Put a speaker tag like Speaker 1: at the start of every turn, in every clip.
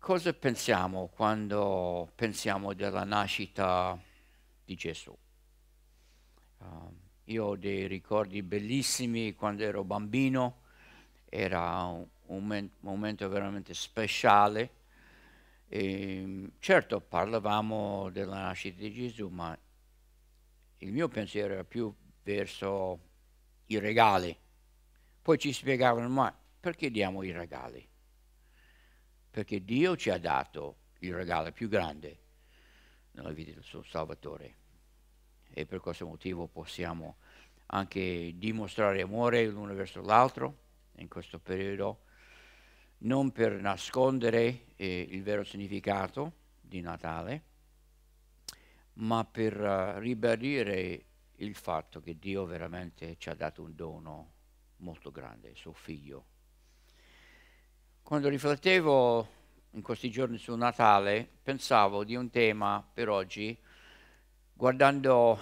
Speaker 1: cosa pensiamo quando pensiamo della nascita di Gesù? Uh, io ho dei ricordi bellissimi quando ero bambino, era un momento veramente speciale. E, ehm, certo, parlavamo della nascita di Gesù, ma il mio pensiero era più verso i regali. Poi ci spiegavano, ma perché diamo i regali? perché Dio ci ha dato il regalo più grande nella vita del suo Salvatore e per questo motivo possiamo anche dimostrare amore l'uno verso l'altro in questo periodo, non per nascondere eh, il vero significato di Natale, ma per uh, ribadire il fatto che Dio veramente ci ha dato un dono molto grande, suo figlio quando riflettevo in questi giorni su Natale, pensavo di un tema per oggi, guardando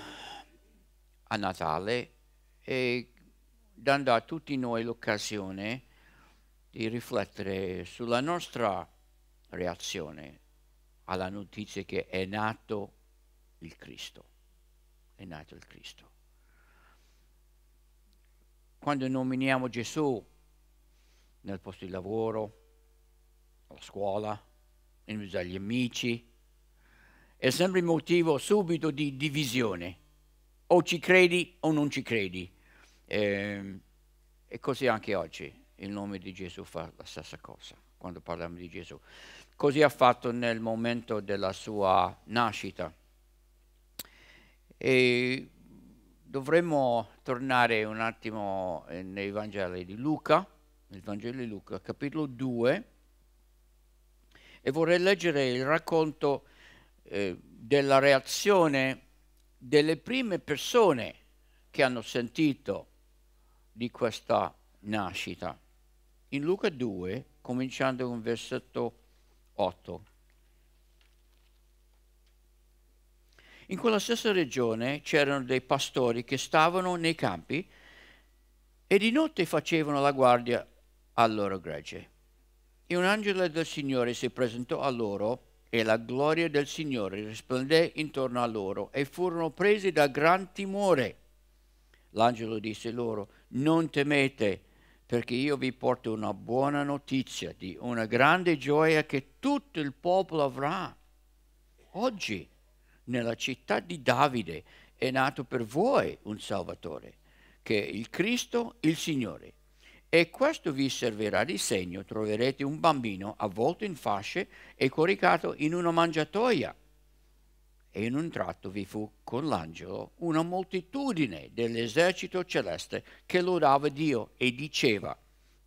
Speaker 1: a Natale e dando a tutti noi l'occasione di riflettere sulla nostra reazione alla notizia che è nato il Cristo. È nato il Cristo. Quando nominiamo Gesù nel posto di lavoro, la scuola, in mezzo agli amici, è sempre motivo subito di divisione. O ci credi o non ci credi. E, ehm, e così anche oggi il nome di Gesù fa la stessa cosa quando parliamo di Gesù. Così ha fatto nel momento della sua nascita. E dovremmo tornare un attimo eh, nei Vangeli di Luca, nel Vangelo di Luca, capitolo 2, e vorrei leggere il racconto eh, della reazione delle prime persone che hanno sentito di questa nascita. In Luca 2, cominciando con versetto 8. In quella stessa regione c'erano dei pastori che stavano nei campi e di notte facevano la guardia al loro gregge. E un angelo del Signore si presentò a loro e la gloria del Signore risplendé intorno a loro e furono presi da gran timore. L'angelo disse loro, non temete, perché io vi porto una buona notizia di una grande gioia che tutto il popolo avrà. Oggi, nella città di Davide, è nato per voi un Salvatore, che è il Cristo, il Signore. E questo vi servirà di segno. Troverete un bambino avvolto in fasce e coricato in una mangiatoia. E in un tratto vi fu con l'angelo una moltitudine dell'esercito celeste che lodava Dio e diceva,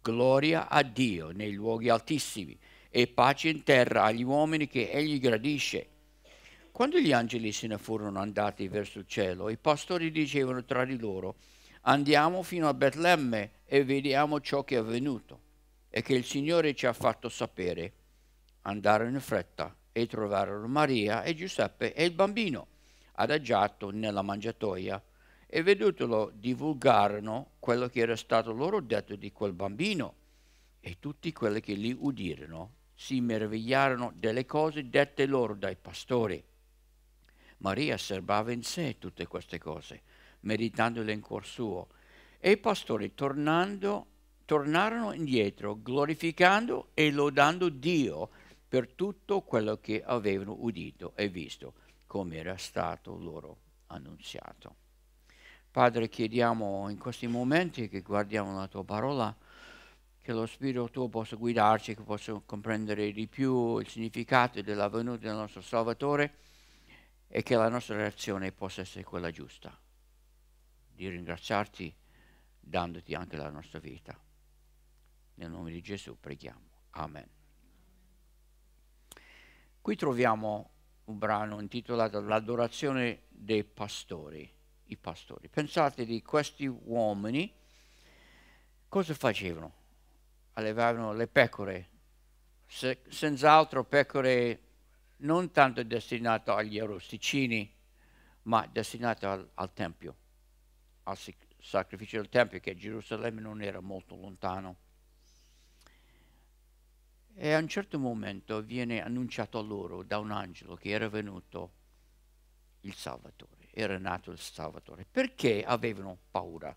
Speaker 1: gloria a Dio nei luoghi altissimi e pace in terra agli uomini che egli gradisce. Quando gli angeli se ne furono andati verso il cielo, i pastori dicevano tra di loro, andiamo fino a Betlemme e vediamo ciò che è avvenuto e che il Signore ci ha fatto sapere. Andarono in fretta e trovarono Maria e Giuseppe e il bambino adagiato nella mangiatoia e vedutolo divulgarono quello che era stato loro detto di quel bambino e tutti quelli che li udirono si meravigliarono delle cose dette loro dai pastori. Maria serbava in sé tutte queste cose, meditandole in cuor suo e i pastori tornando, tornarono indietro, glorificando e lodando Dio per tutto quello che avevano udito e visto, come era stato loro annunziato. Padre, chiediamo in questi momenti che guardiamo la tua parola, che lo Spirito tuo possa guidarci, che possa comprendere di più il significato della venuta del nostro Salvatore e che la nostra reazione possa essere quella giusta. Di ringraziarti dandoti anche la nostra vita. Nel nome di Gesù preghiamo. Amen. Qui troviamo un brano intitolato L'adorazione dei pastori, i pastori. Pensate di questi uomini cosa facevano? Allevavano le pecore, Se, senz'altro pecore non tanto destinate agli arrosticini, ma destinate al, al Tempio, al, sacrificio del Tempio, che a Gerusalemme non era molto lontano. E a un certo momento viene annunciato a loro da un angelo che era venuto il Salvatore, era nato il Salvatore. Perché avevano paura?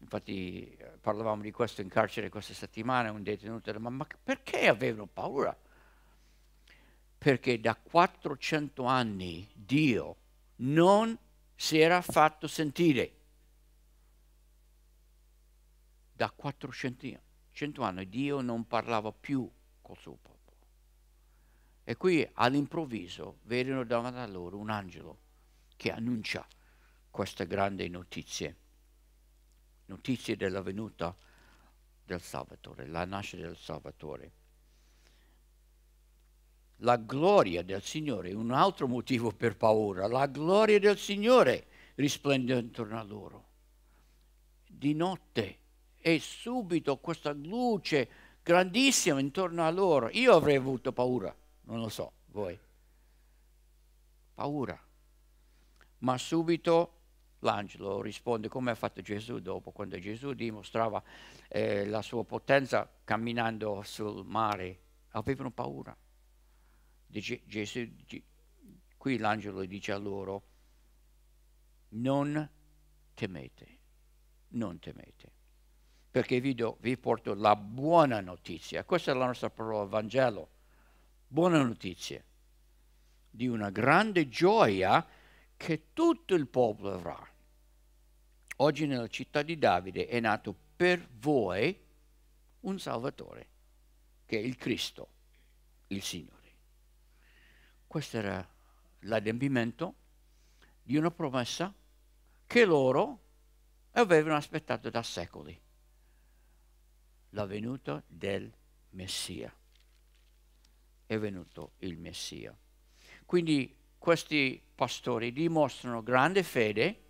Speaker 1: Infatti eh, parlavamo di questo in carcere questa settimana, un detenuto era, ma, perché avevano paura? Perché da 400 anni Dio non si era fatto sentire da 400 anni Dio non parlava più col suo popolo. E qui all'improvviso vedono davanti a loro un angelo che annuncia queste grandi notizie, notizie della venuta del Salvatore, la nascita del Salvatore. La gloria del Signore un altro motivo per paura. La gloria del Signore risplende intorno a loro. Di notte e subito questa luce grandissima intorno a loro. Io avrei avuto paura, non lo so, voi. Paura. Ma subito l'angelo risponde come ha fatto Gesù dopo, quando Gesù dimostrava eh, la sua potenza camminando sul mare. Avevano paura. Dice, Gesù, qui l'angelo dice a loro, non temete, non temete perché vi, do, vi porto la buona notizia. Questa è la nostra parola Vangelo. Buona notizia di una grande gioia che tutto il popolo avrà. Oggi nella città di Davide è nato per voi un Salvatore, che è il Cristo, il Signore. Questo era l'adempimento di una promessa che loro avevano aspettato da secoli la venuta del Messia. È venuto il Messia. Quindi questi pastori dimostrano grande fede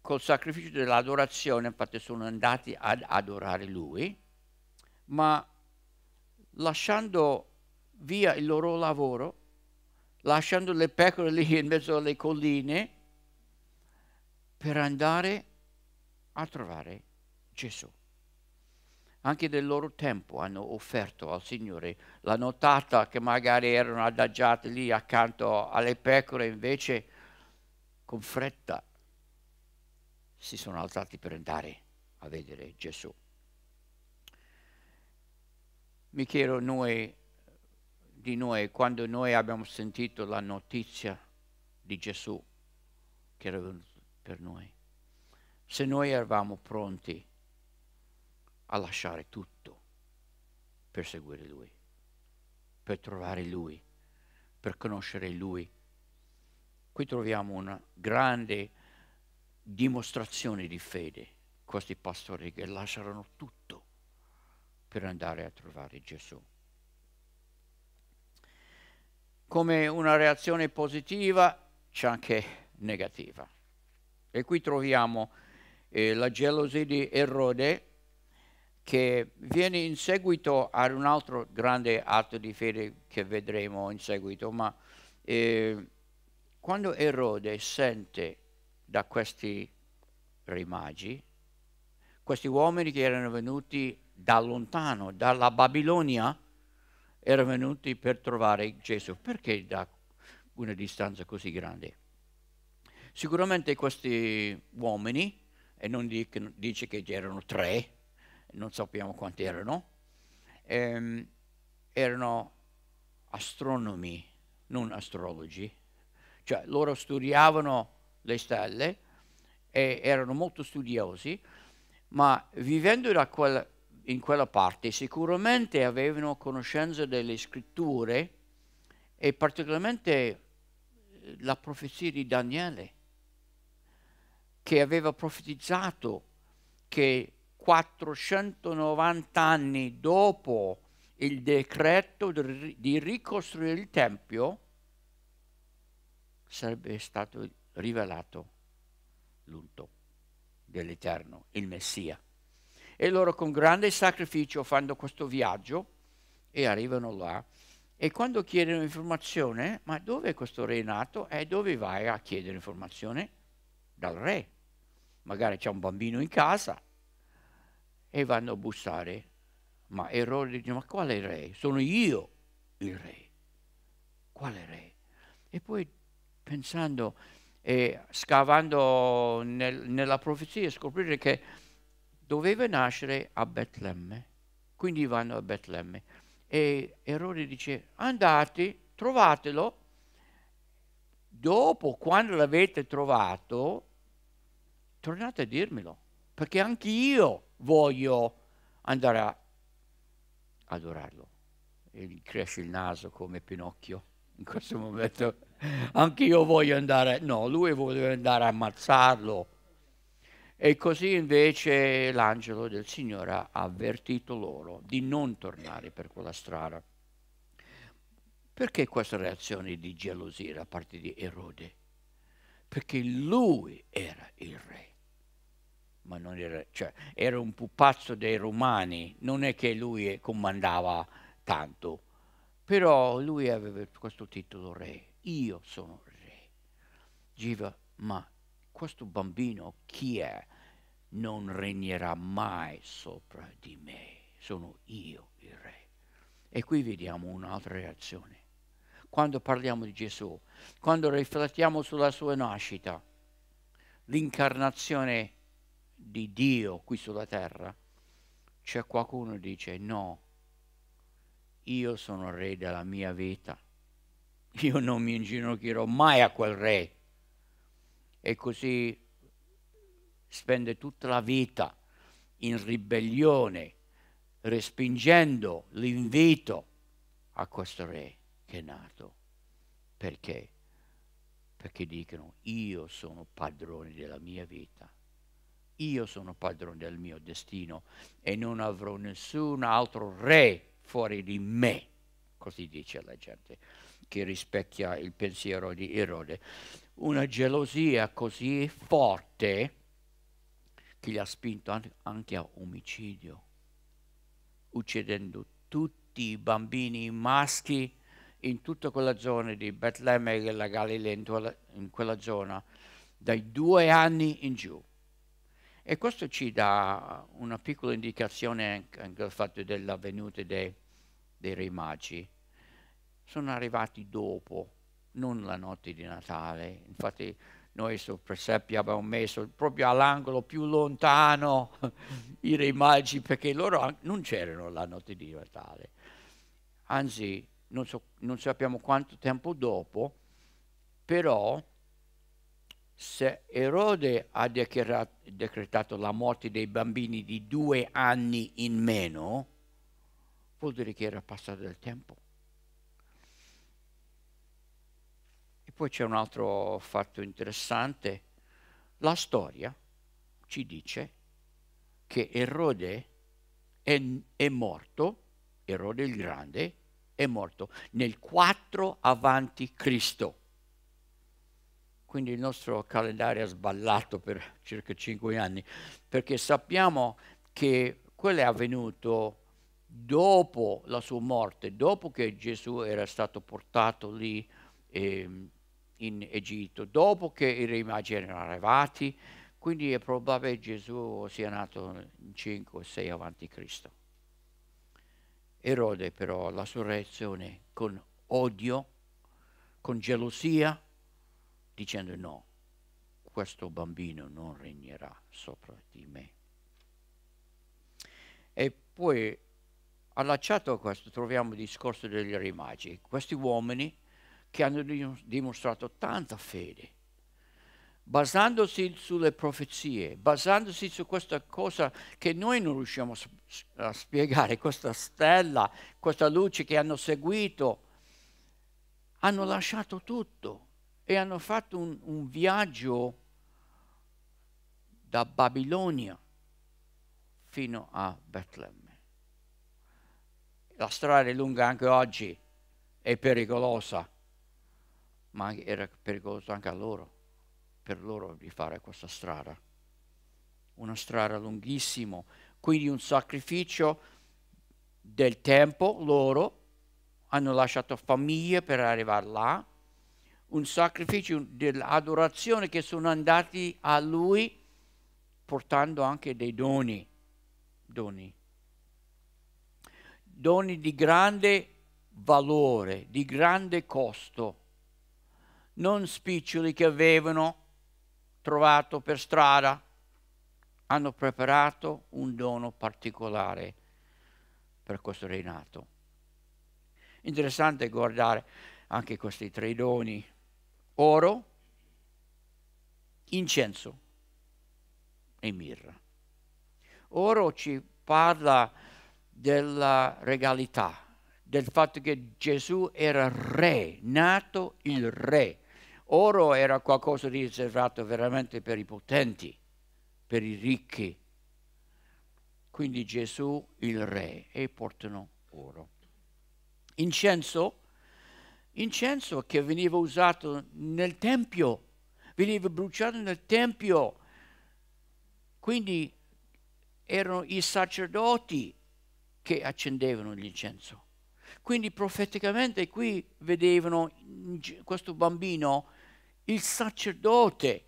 Speaker 1: col sacrificio dell'adorazione, infatti sono andati ad adorare lui, ma lasciando via il loro lavoro, lasciando le pecore lì in mezzo alle colline per andare a trovare Gesù. Anche del loro tempo hanno offerto al Signore. La nottata che magari erano adagiate lì accanto alle pecore, invece con fretta si sono alzati per andare a vedere Gesù. Mi chiedo noi, di noi, quando noi abbiamo sentito la notizia di Gesù che era venuto per noi, se noi eravamo pronti a a lasciare tutto per seguire Lui, per trovare Lui, per conoscere Lui. Qui troviamo una grande dimostrazione di fede, questi pastori che lasciarono tutto per andare a trovare Gesù. Come una reazione positiva c'è anche negativa. E qui troviamo eh, la gelosia di Erode, che viene in seguito ad un altro grande atto di fede che vedremo in seguito, ma eh, quando Erode sente da questi re magi, questi uomini che erano venuti da lontano, dalla Babilonia, erano venuti per trovare Gesù. Perché da una distanza così grande? Sicuramente questi uomini, e non dice che erano tre, non sappiamo quanti erano, ehm, erano astronomi, non astrologi, cioè loro studiavano le stelle e erano molto studiosi, ma vivendo quella, in quella parte sicuramente avevano conoscenza delle scritture e particolarmente eh, la profezia di Daniele, che aveva profetizzato che 490 anni dopo il decreto di ricostruire il Tempio, sarebbe stato rivelato l'unto dell'Eterno, il Messia. E loro con grande sacrificio fanno questo viaggio e arrivano là. E quando chiedono informazione, ma dove è questo re nato? E eh, dove vai a chiedere informazione? Dal re. Magari c'è un bambino in casa, e vanno a bussare. Ma Erode dice, ma quale re? Sono io il re. Quale re? E poi pensando e scavando nel, nella profezia scoprire che doveva nascere a Betlemme. Quindi vanno a Betlemme. E Erode dice, andate, trovatelo. Dopo, quando l'avete trovato, tornate a dirmelo, perché anche io voglio andare a adorarlo. E gli cresce il naso come Pinocchio in questo momento. Anche io voglio andare, no, lui voleva andare a ammazzarlo. E così invece l'angelo del Signore ha avvertito loro di non tornare per quella strada. Perché questa reazione di gelosia da parte di Erode? Perché lui era ma non era, cioè, era un pupazzo dei romani, non è che lui comandava tanto, però lui aveva questo titolo re, io sono re. Giva, ma questo bambino chi è? Non regnerà mai sopra di me, sono io il re. E qui vediamo un'altra reazione. Quando parliamo di Gesù, quando riflettiamo sulla sua nascita, l'incarnazione di Dio qui sulla terra, c'è qualcuno che dice no, io sono re della mia vita, io non mi inginocchierò mai a quel re. E così spende tutta la vita in ribellione, respingendo l'invito a questo re che è nato. Perché? Perché dicono io sono padrone della mia vita io sono padrone del mio destino e non avrò nessun altro re fuori di me. Così dice la gente che rispecchia il pensiero di Erode. Una gelosia così forte che gli ha spinto anche a omicidio, uccidendo tutti i bambini maschi in tutta quella zona di Betlemme e la Galilea, in, in quella zona, dai due anni in giù e questo ci dà una piccola indicazione anche, del fatto della venuta dei, dei Re Magi. Sono arrivati dopo, non la notte di Natale. Infatti noi su presepe abbiamo messo proprio all'angolo più lontano i Re Magi perché loro non c'erano la notte di Natale. Anzi, non, so, non sappiamo quanto tempo dopo, però se Erode ha decretato la morte dei bambini di due anni in meno, vuol dire che era passato del tempo. E poi c'è un altro fatto interessante. La storia ci dice che Erode è, è morto, Erode il Grande, è morto nel 4 avanti Cristo quindi il nostro calendario ha sballato per circa cinque anni, perché sappiamo che quello è avvenuto dopo la sua morte, dopo che Gesù era stato portato lì eh, in Egitto, dopo che i re magi erano arrivati, quindi è probabile che Gesù sia nato in 5 o 6 avanti Cristo. Erode però la sua reazione con odio, con gelosia, dicendo no, questo bambino non regnerà sopra di me. E poi, allacciato a questo, troviamo il discorso degli re Questi uomini che hanno dimostrato tanta fede, basandosi sulle profezie, basandosi su questa cosa che noi non riusciamo a spiegare, questa stella, questa luce che hanno seguito, hanno lasciato tutto e hanno fatto un, un viaggio da Babilonia fino a Betlemme. La strada è lunga anche oggi, è pericolosa, ma era pericoloso anche a loro, per loro di fare questa strada. Una strada lunghissima, quindi un sacrificio del tempo loro, hanno lasciato famiglie per arrivare là, un sacrificio dell'adorazione che sono andati a lui portando anche dei doni, doni, doni di grande valore, di grande costo, non spiccioli che avevano trovato per strada, hanno preparato un dono particolare per questo reinato. Interessante guardare anche questi tre doni oro, incenso e mirra. Oro ci parla della regalità, del fatto che Gesù era re, nato il re. Oro era qualcosa di riservato veramente per i potenti, per i ricchi. Quindi Gesù il re e portano oro. Incenso incenso che veniva usato nel Tempio, veniva bruciato nel Tempio. Quindi erano i sacerdoti che accendevano l'incenso. Quindi profeticamente qui vedevano questo bambino, il sacerdote.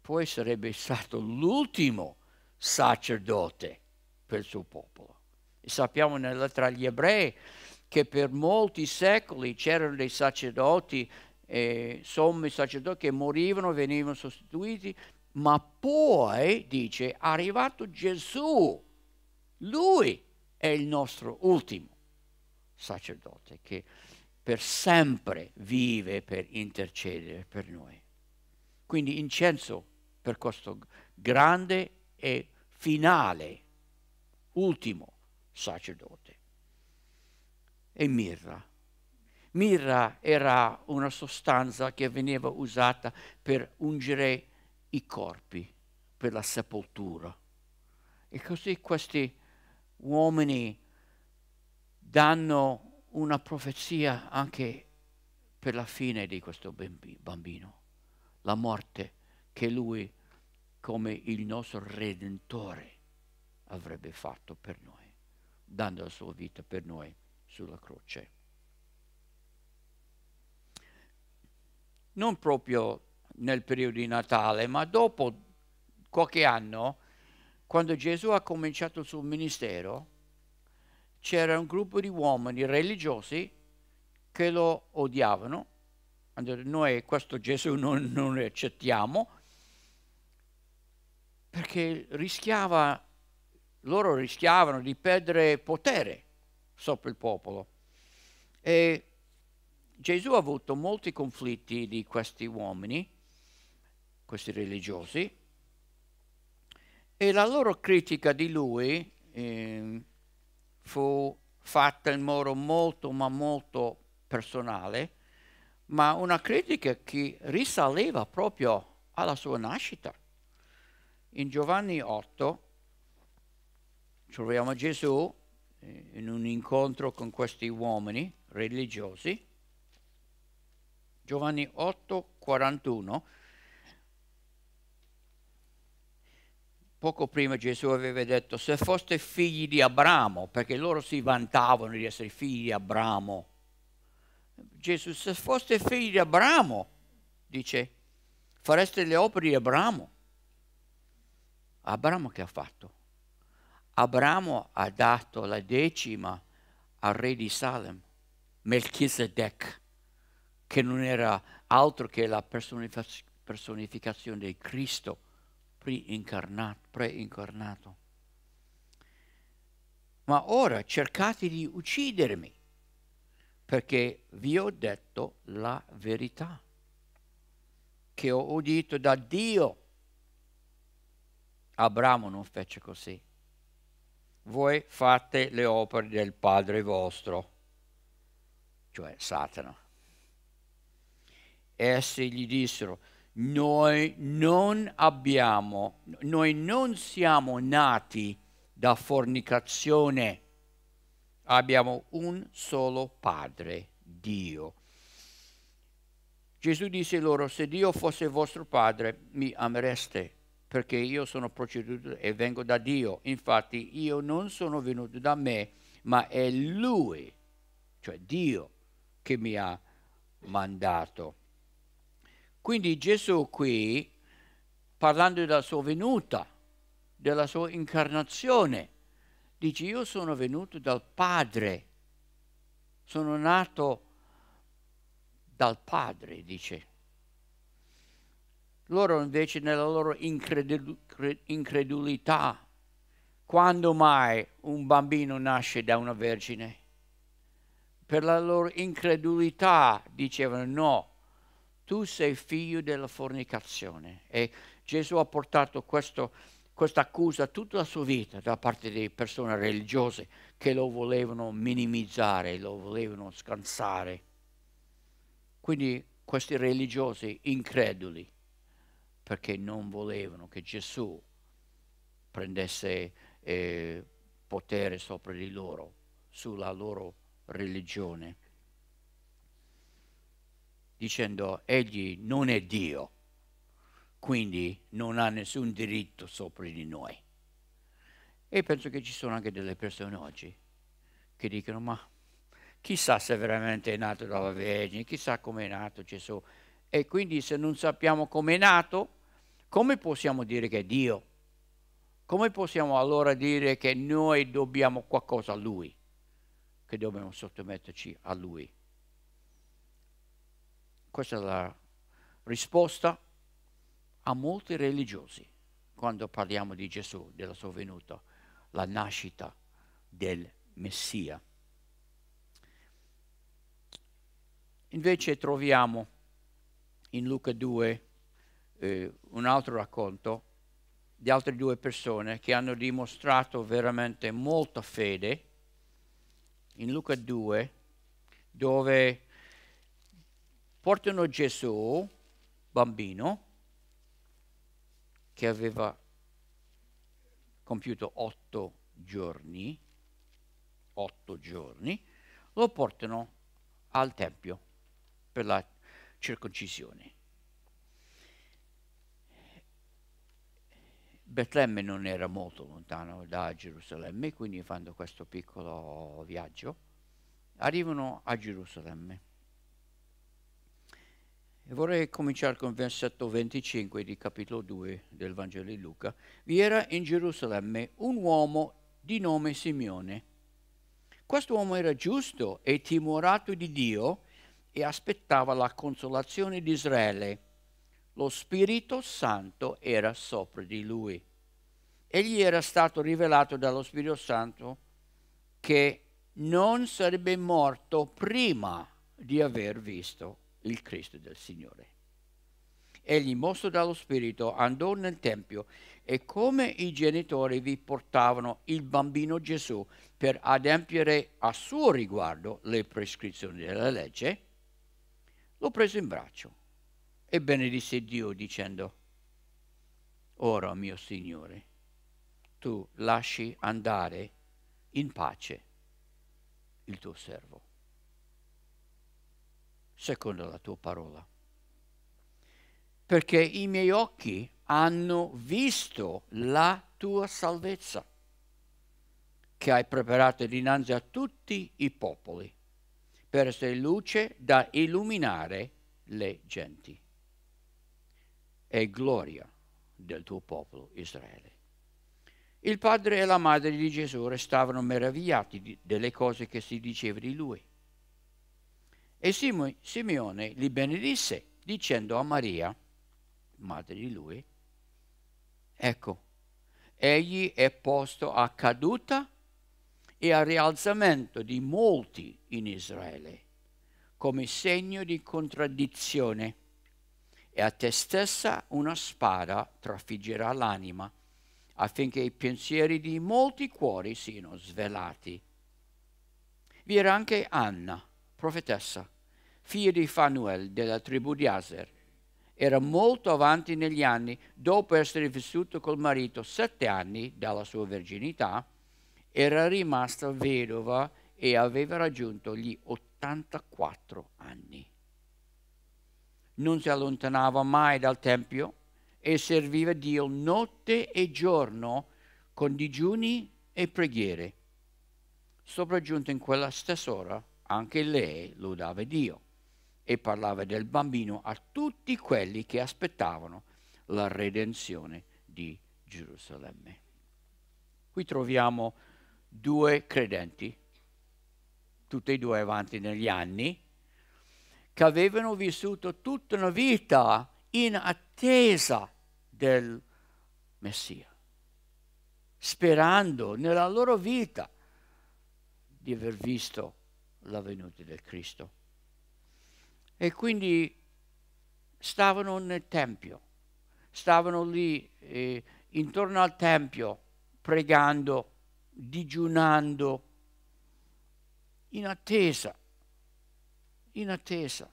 Speaker 1: Poi sarebbe stato l'ultimo sacerdote per il suo popolo. E sappiamo tra gli ebrei che per molti secoli c'erano dei sacerdoti, eh, sommi sacerdoti che morivano, venivano sostituiti, ma poi, dice, è arrivato Gesù, lui è il nostro ultimo sacerdote che per sempre vive per intercedere per noi. Quindi incenso per questo grande e finale, ultimo sacerdote e mirra. Mirra era una sostanza che veniva usata per ungere i corpi, per la sepoltura. E così questi uomini danno una profezia anche per la fine di questo bambino, la morte che lui come il nostro Redentore avrebbe fatto per noi, dando la sua vita per noi sulla croce. Non proprio nel periodo di Natale, ma dopo qualche anno, quando Gesù ha cominciato il suo ministero, c'era un gruppo di uomini religiosi che lo odiavano. Hanno detto, noi questo Gesù non, non lo accettiamo, perché rischiava, loro rischiavano di perdere potere sopra il popolo. E Gesù ha avuto molti conflitti di questi uomini, questi religiosi, e la loro critica di lui eh, fu fatta in modo molto ma molto personale, ma una critica che risaleva proprio alla sua nascita. In Giovanni 8 troviamo Gesù in un incontro con questi uomini religiosi, Giovanni 8, 41, poco prima Gesù aveva detto, se foste figli di Abramo, perché loro si vantavano di essere figli di Abramo, Gesù, se foste figli di Abramo, dice, fareste le opere di Abramo. Abramo che ha fatto? Abramo ha dato la decima al re di Salem, Melchizedek, che non era altro che la personificazione di Cristo preincarnato. preincarnato. Ma ora cercate di uccidermi, perché vi ho detto la verità, che ho udito da Dio. Abramo non fece così voi fate le opere del Padre vostro, cioè Satana. Essi gli dissero, noi non abbiamo, noi non siamo nati da fornicazione, abbiamo un solo Padre, Dio. Gesù disse loro, se Dio fosse vostro Padre, mi amereste perché io sono proceduto e vengo da Dio. Infatti io non sono venuto da me, ma è Lui, cioè Dio, che mi ha mandato. Quindi Gesù qui, parlando della sua venuta, della sua incarnazione, dice io sono venuto dal Padre, sono nato dal Padre, dice loro invece nella loro incredulità, quando mai un bambino nasce da una vergine? Per la loro incredulità dicevano no, tu sei figlio della fornicazione. E Gesù ha portato questa accusa tutta la sua vita da parte di persone religiose che lo volevano minimizzare, lo volevano scansare. Quindi questi religiosi increduli perché non volevano che Gesù prendesse eh, potere sopra di loro, sulla loro religione, dicendo egli non è Dio, quindi non ha nessun diritto sopra di noi. E penso che ci sono anche delle persone oggi che dicono ma chissà se veramente è nato dalla Vergine, chissà come è nato Gesù. E quindi se non sappiamo come è nato, come possiamo dire che è Dio? Come possiamo allora dire che noi dobbiamo qualcosa a Lui? Che dobbiamo sottometterci a Lui? Questa è la risposta a molti religiosi quando parliamo di Gesù, della sua venuta, la nascita del Messia. Invece troviamo in Luca 2 eh, un altro racconto di altre due persone che hanno dimostrato veramente molta fede in Luca 2 dove portano Gesù, bambino, che aveva compiuto otto giorni, otto giorni, lo portano al Tempio per la circoncisione. Betlemme non era molto lontano da Gerusalemme, quindi fanno questo piccolo viaggio, arrivano a Gerusalemme. E vorrei cominciare con il versetto 25 di capitolo 2 del Vangelo di Luca. Vi era in Gerusalemme un uomo di nome Simeone. Questo uomo era giusto e timorato di Dio e aspettava la consolazione di Israele lo Spirito Santo era sopra di lui. Egli era stato rivelato dallo Spirito Santo che non sarebbe morto prima di aver visto il Cristo del Signore. Egli, mosso dallo Spirito, andò nel Tempio e come i genitori vi portavano il bambino Gesù per adempiere a suo riguardo le prescrizioni della legge, lo prese in braccio e benedisse Dio dicendo, ora mio Signore, tu lasci andare in pace il tuo servo, secondo la tua parola. Perché i miei occhi hanno visto la tua salvezza, che hai preparato dinanzi a tutti i popoli, per essere luce da illuminare le genti e gloria del tuo popolo Israele. Il padre e la madre di Gesù restavano meravigliati delle cose che si diceva di lui. E Simeone li benedisse dicendo a Maria, madre di lui, ecco, egli è posto a caduta e a rialzamento di molti in Israele, come segno di contraddizione e a te stessa una spada trafiggerà l'anima, affinché i pensieri di molti cuori siano svelati. Vi era anche Anna, profetessa, figlia di Fanuel della tribù di Aser. Era molto avanti negli anni, dopo essere vissuto col marito sette anni dalla sua verginità, era rimasta vedova e aveva raggiunto gli 84 anni non si allontanava mai dal Tempio e serviva Dio notte e giorno con digiuni e preghiere. Sopraggiunta in quella stessa ora, anche lei lodava Dio e parlava del bambino a tutti quelli che aspettavano la redenzione di Gerusalemme. Qui troviamo due credenti, tutti e due avanti negli anni, che avevano vissuto tutta una vita in attesa del Messia, sperando nella loro vita di aver visto la venuta del Cristo. E quindi stavano nel Tempio, stavano lì eh, intorno al Tempio pregando, digiunando, in attesa in attesa,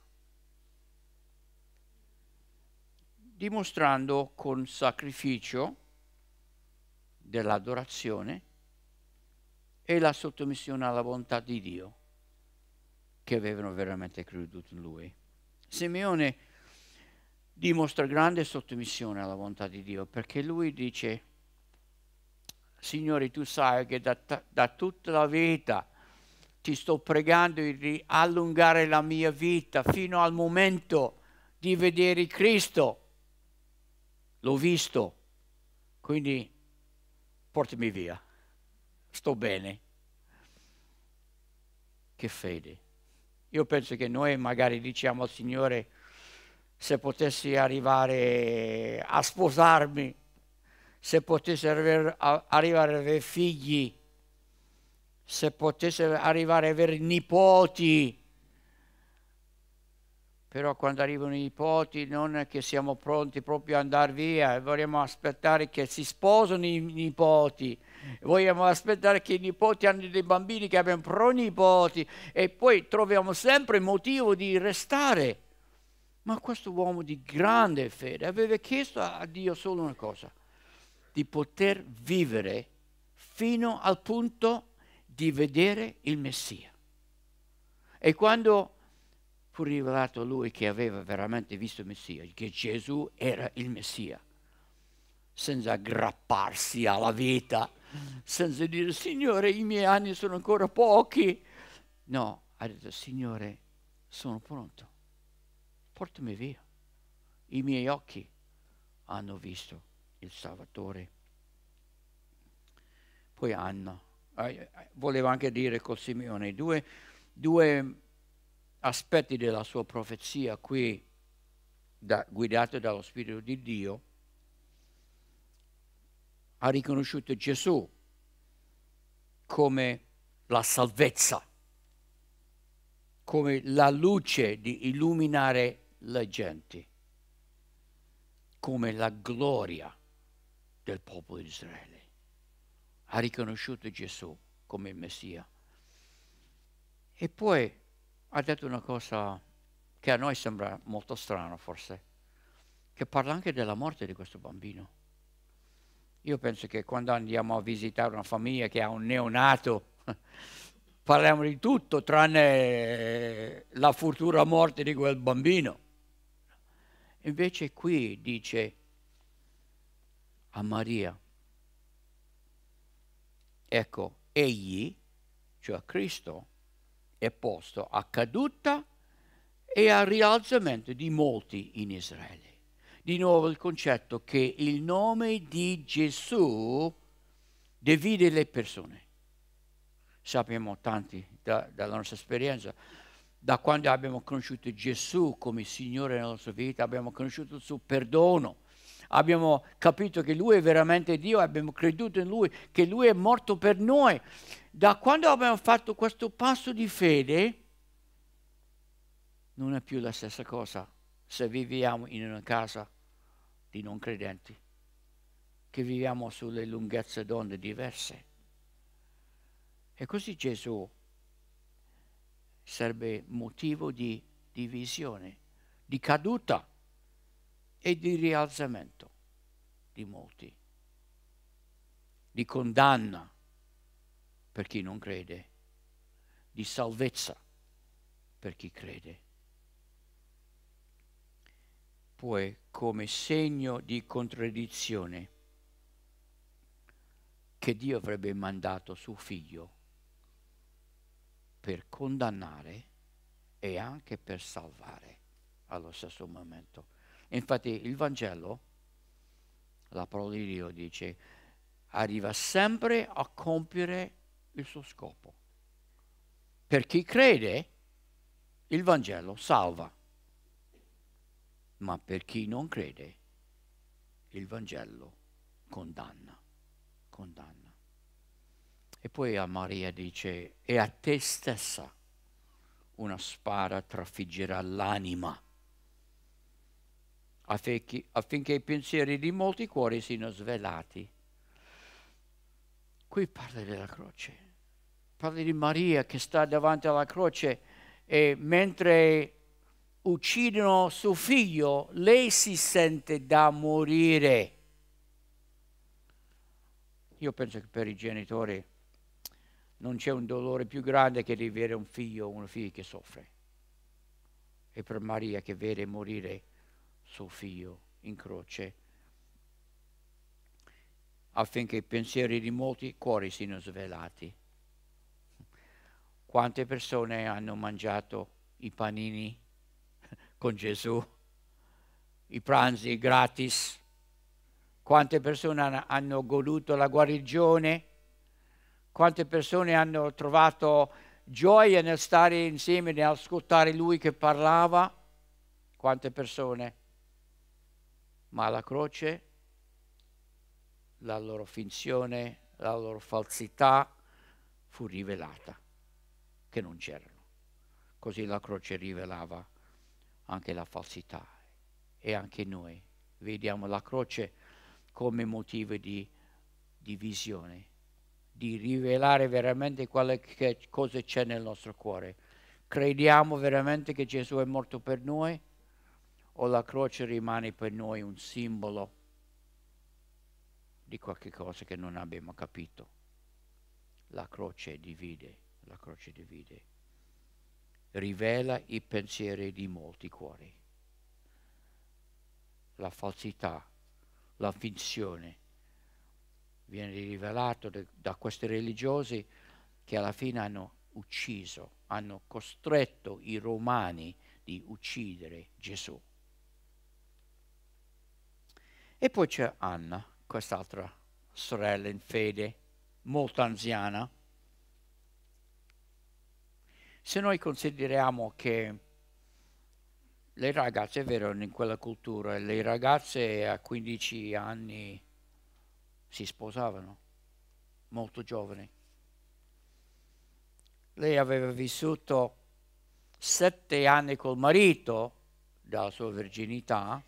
Speaker 1: dimostrando con sacrificio dell'adorazione e la sottomissione alla volontà di Dio che avevano veramente creduto in Lui. Simeone dimostra grande sottomissione alla volontà di Dio perché lui dice, Signore, tu sai che da, da tutta la vita ti sto pregando di allungare la mia vita fino al momento di vedere Cristo. L'ho visto, quindi portami via, sto bene. Che fede. Io penso che noi magari diciamo al Signore, se potessi arrivare a sposarmi, se potessi arrivare a avere figli, se potesse arrivare a avere nipoti. Però quando arrivano i nipoti non è che siamo pronti proprio ad andare via, vogliamo aspettare che si sposano i nipoti, vogliamo aspettare che i nipoti hanno dei bambini che abbiano pronipoti e poi troviamo sempre motivo di restare. Ma questo uomo di grande fede aveva chiesto a Dio solo una cosa, di poter vivere fino al punto di vedere il Messia. E quando fu rivelato lui che aveva veramente visto il Messia, che Gesù era il Messia, senza aggrapparsi alla vita, senza dire Signore i miei anni sono ancora pochi. No, ha detto Signore sono pronto, portami via. I miei occhi hanno visto il Salvatore. Poi Anna volevo anche dire con Simeone, due, due aspetti della sua profezia qui da, guidato dallo Spirito di Dio, ha riconosciuto Gesù come la salvezza, come la luce di illuminare le genti, come la gloria del popolo di Israele ha riconosciuto Gesù come il Messia. E poi ha detto una cosa che a noi sembra molto strana forse, che parla anche della morte di questo bambino. Io penso che quando andiamo a visitare una famiglia che ha un neonato, parliamo di tutto tranne eh, la futura morte di quel bambino. Invece qui dice a Maria, Ecco, egli, cioè Cristo, è posto a caduta e a rialzamento di molti in Israele. Di nuovo il concetto che il nome di Gesù divide le persone. Sappiamo tanti da, dalla nostra esperienza, da quando abbiamo conosciuto Gesù come Signore nella nostra vita, abbiamo conosciuto il suo perdono, abbiamo capito che Lui è veramente Dio, abbiamo creduto in Lui, che Lui è morto per noi. Da quando abbiamo fatto questo passo di fede, non è più la stessa cosa se viviamo in una casa di non credenti, che viviamo sulle lunghezze d'onde diverse. E così Gesù sarebbe motivo di divisione, di caduta e di rialzamento di molti, di condanna per chi non crede, di salvezza per chi crede. Poi come segno di contraddizione che Dio avrebbe mandato suo figlio per condannare e anche per salvare allo stesso momento infatti il Vangelo, la parola di Dio dice, arriva sempre a compiere il suo scopo. Per chi crede, il Vangelo salva, ma per chi non crede, il Vangelo condanna, condanna. E poi a Maria dice, e a te stessa una spada trafiggerà l'anima affinché i pensieri di molti cuori siano svelati. Qui parla della croce, parla di Maria che sta davanti alla croce e mentre uccidono suo figlio, lei si sente da morire. Io penso che per i genitori non c'è un dolore più grande che di vedere un figlio o una figlia che soffre. E per Maria che vede morire suo figlio in croce, affinché i pensieri di molti cuori siano svelati. Quante persone hanno mangiato i panini con Gesù, i pranzi gratis? Quante persone hanno goduto la guarigione? Quante persone hanno trovato gioia nel stare insieme, nel ascoltare lui che parlava? Quante persone? ma la croce la loro finzione, la loro falsità fu rivelata, che non c'erano. Così la croce rivelava anche la falsità e anche noi vediamo la croce come motivo di divisione, di rivelare veramente quale cosa c'è nel nostro cuore. Crediamo veramente che Gesù è morto per noi? o la croce rimane per noi un simbolo di qualche cosa che non abbiamo capito. La croce divide, la croce divide, rivela i pensieri di molti cuori, la falsità, la finzione. Viene rivelato da questi religiosi che alla fine hanno ucciso, hanno costretto i romani di uccidere Gesù. E poi c'è Anna, quest'altra sorella in fede, molto anziana. Se noi consideriamo che le ragazze, è vero, in quella cultura, le ragazze a 15 anni si sposavano, molto giovani. Lei aveva vissuto sette anni col marito dalla sua verginità,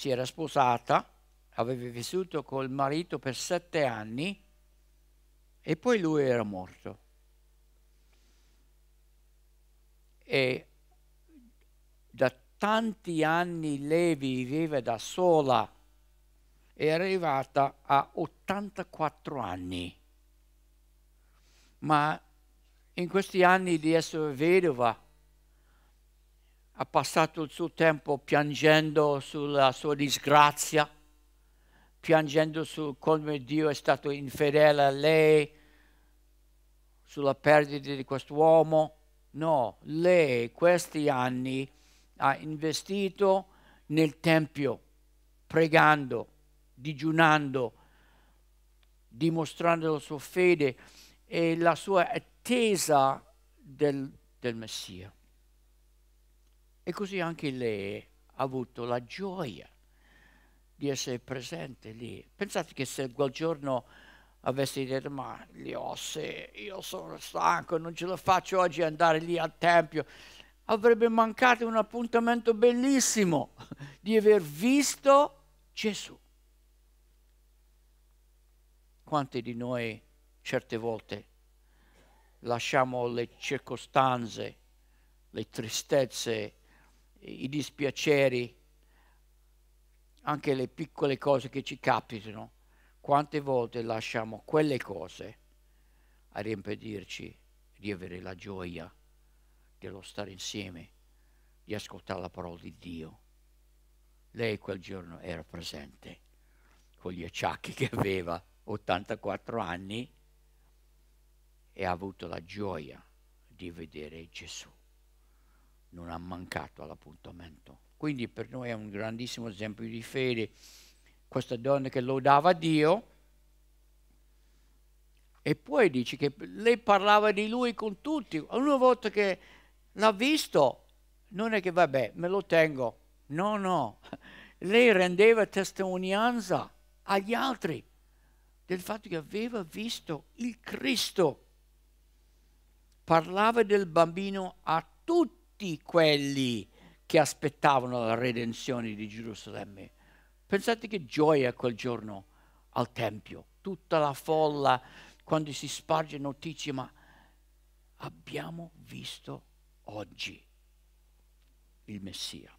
Speaker 1: si era sposata, aveva vissuto col marito per sette anni e poi lui era morto. E da tanti anni lei viveva da sola, è arrivata a 84 anni. Ma in questi anni di essere vedova, ha passato il suo tempo piangendo sulla sua disgrazia, piangendo su come Dio è stato infedele a lei, sulla perdita di quest'uomo. No, lei questi anni ha investito nel Tempio, pregando, digiunando, dimostrando la sua fede e la sua attesa del, del Messia. E così anche lei ha avuto la gioia di essere presente lì. Pensate che se quel giorno avessi detto, ma Liose, io sono stanco, non ce la faccio oggi andare lì al Tempio, avrebbe mancato un appuntamento bellissimo di aver visto Gesù. Quanti di noi certe volte lasciamo le circostanze, le tristezze, i dispiaceri, anche le piccole cose che ci capitano, quante volte lasciamo quelle cose a rimpedirci di avere la gioia dello stare insieme, di ascoltare la parola di Dio. Lei quel giorno era presente con gli acciacchi che aveva, 84 anni, e ha avuto la gioia di vedere Gesù non ha mancato all'appuntamento. Quindi per noi è un grandissimo esempio di fede. Questa donna che lodava Dio e poi dice che lei parlava di lui con tutti. Una volta che l'ha visto, non è che vabbè, me lo tengo. No, no. Lei rendeva testimonianza agli altri del fatto che aveva visto il Cristo. Parlava del bambino a tutti tutti quelli che aspettavano la redenzione di Gerusalemme. Pensate che gioia quel giorno al Tempio, tutta la folla, quando si sparge notizie, ma abbiamo visto oggi il Messia.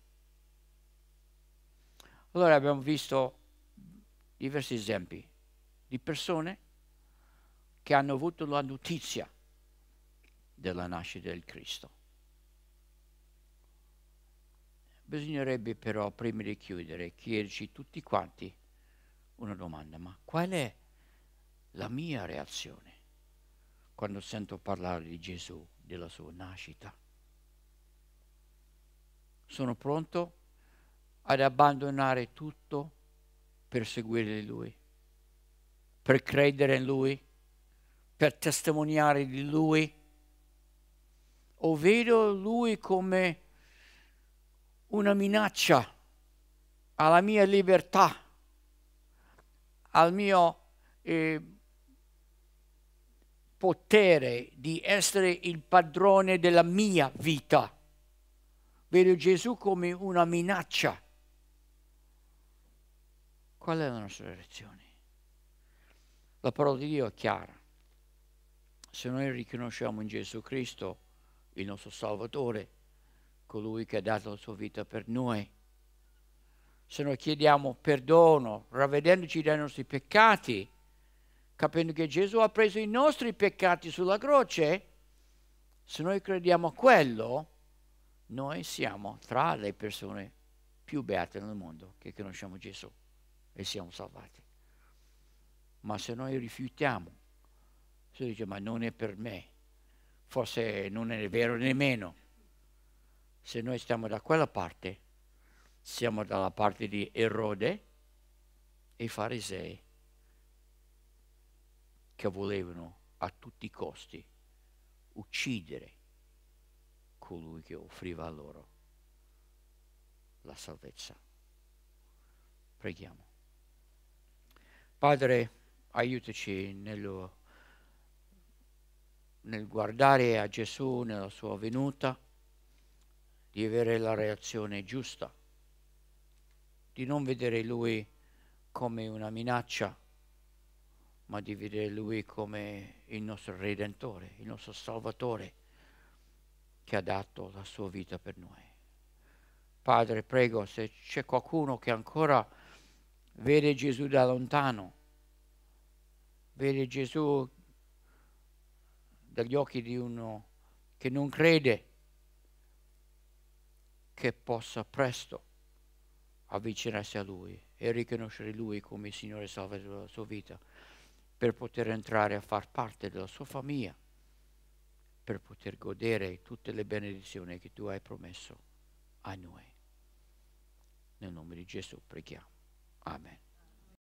Speaker 1: Allora abbiamo visto diversi esempi di persone che hanno avuto la notizia della nascita del Cristo. Bisognerebbe però, prima di chiudere, chiederci tutti quanti una domanda, ma qual è la mia reazione quando sento parlare di Gesù, della sua nascita? Sono pronto ad abbandonare tutto per seguire Lui, per credere in Lui, per testimoniare di Lui? O vedo Lui come una minaccia alla mia libertà, al mio eh, potere di essere il padrone della mia vita. Vedo Gesù come una minaccia. Qual è la nostra reazione? La parola di Dio è chiara. Se noi riconosciamo in Gesù Cristo il nostro Salvatore, colui che ha dato la sua vita per noi. Se noi chiediamo perdono, ravvedendoci dai nostri peccati, capendo che Gesù ha preso i nostri peccati sulla croce, se noi crediamo a quello, noi siamo tra le persone più beate nel mondo che conosciamo Gesù e siamo salvati. Ma se noi rifiutiamo, si dice ma non è per me, forse non è vero nemmeno, se noi stiamo da quella parte, siamo dalla parte di Erode e i farisei che volevano a tutti i costi uccidere colui che offriva loro la salvezza. Preghiamo. Padre, aiutaci nello, nel guardare a Gesù nella sua venuta di avere la reazione giusta, di non vedere lui come una minaccia, ma di vedere lui come il nostro Redentore, il nostro Salvatore, che ha dato la sua vita per noi. Padre, prego, se c'è qualcuno che ancora vede Gesù da lontano, vede Gesù dagli occhi di uno che non crede, che possa presto avvicinarsi a Lui e riconoscere Lui come Signore Salvatore della sua vita, per poter entrare a far parte della sua famiglia, per poter godere tutte le benedizioni che tu hai promesso a noi. Nel nome di Gesù preghiamo. Amen.